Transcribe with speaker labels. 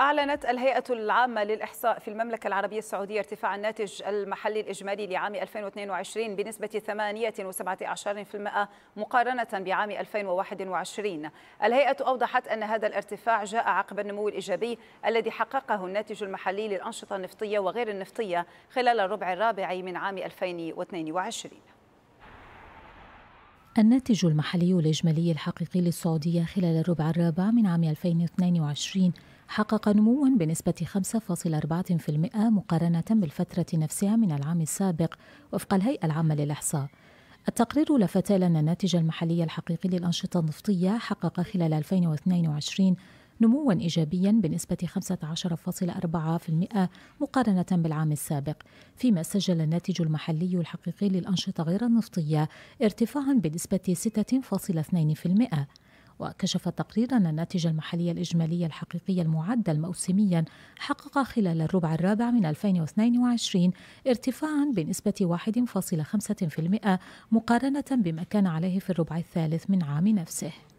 Speaker 1: أعلنت الهيئة العامة للإحصاء في المملكة العربية السعودية ارتفاع الناتج المحلي الإجمالي لعام 2022 بنسبة 8.17% مقارنة بعام 2021 الهيئة أوضحت أن هذا الارتفاع جاء عقب النمو الإيجابي الذي حققه الناتج المحلي للأنشطة النفطية وغير النفطية خلال الربع الرابع من عام 2022
Speaker 2: الناتج المحلي الإجمالي الحقيقي للسعودية خلال الربع الرابع من عام 2022 حقق نموا بنسبة 5.4% مقارنة بالفترة نفسها من العام السابق وفق الهيئة العامة للإحصاء. التقرير لفت أن الناتج المحلي الحقيقي للأنشطة النفطية حقق خلال 2022 نموا إيجابيا بنسبة 15.4% مقارنة بالعام السابق فيما سجل الناتج المحلي الحقيقي للأنشطة غير النفطية ارتفاعا بنسبة 6.2% وكشف التقرير أن الناتج المحلي الإجمالي الحقيقي المعدل موسميا حقق خلال الربع الرابع من 2022 ارتفاعا بنسبة 1.5% مقارنة بما كان عليه في الربع الثالث من عام نفسه